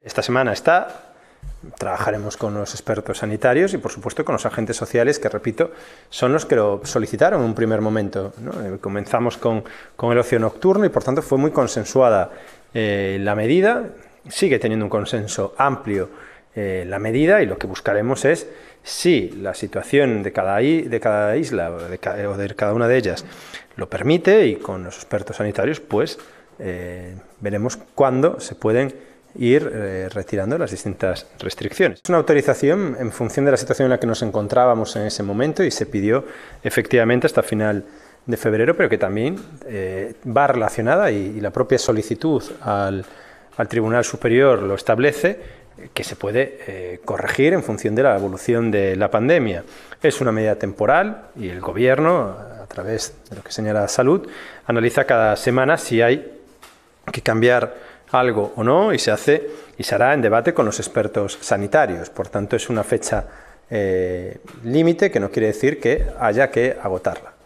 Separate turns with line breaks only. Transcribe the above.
Esta semana está, trabajaremos con los expertos sanitarios y por supuesto con los agentes sociales que, repito, son los que lo solicitaron en un primer momento. Eh, comenzamos con, el ocio nocturno y por tanto fue muy consensuada eh, la medida, sigue teniendo un consenso amplio eh, la medida y lo que buscaremos es si la situación de cada, de cada isla o de, cada una de ellas lo permite y con los expertos sanitarios, pues veremos cuándo se pueden ir eh, retirando las distintas restricciones. Es una autorización en función de la situación en la que nos encontrábamos en ese momento y se pidió efectivamente hasta final de febrero, pero que también eh, va relacionada y, la propia solicitud al, Tribunal Superior lo establece, que se puede eh, corregir en función de la evolución de la pandemia. Es una medida temporal y el Gobierno, a través de lo que señala Salud, analiza cada semana si hay que cambiar algo o no y se hace y se hará en debate con los expertos sanitarios. Por tanto, es una fecha eh, límite que no quiere decir que haya que agotarla.